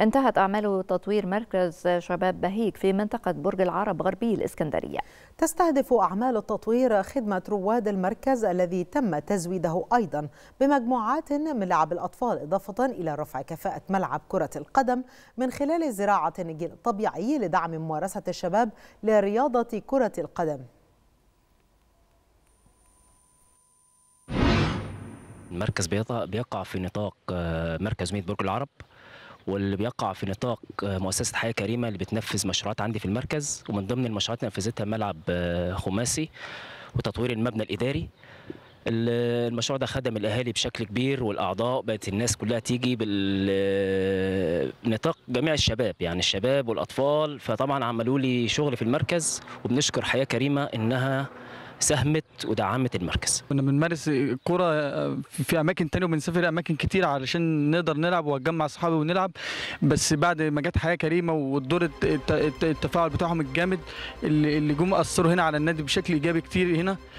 انتهت أعمال تطوير مركز شباب بهيك في منطقة برج العرب غربي الإسكندرية تستهدف أعمال التطوير خدمة رواد المركز الذي تم تزويده أيضا بمجموعات من لعب الأطفال إضافة إلى رفع كفاءة ملعب كرة القدم من خلال زراعة النجيل الطبيعي لدعم ممارسة الشباب لرياضة كرة القدم المركز بيضاء بيقع في نطاق آه، مركز ميت برج العرب واللي بيقع في نطاق آه، مؤسسه حياه كريمه اللي بتنفذ مشروعات عندي في المركز ومن ضمن المشروعات اللي نفذتها ملعب آه، خماسي وتطوير المبنى الاداري المشروع ده خدم الاهالي بشكل كبير والاعضاء بقت الناس كلها تيجي بالنطاق جميع الشباب يعني الشباب والاطفال فطبعا عملوا لي شغل في المركز وبنشكر حياه كريمه انها ساهمت ودعمت المركز كنا بنمارس الكوره في اماكن تانية وبنسافر اماكن كتير علشان نقدر نلعب واتجمع اصحابي ونلعب بس بعد ما جت حياه كريمه والدور التفاعل بتاعهم الجامد اللي جم اثروا هنا على النادي بشكل ايجابي كتير هنا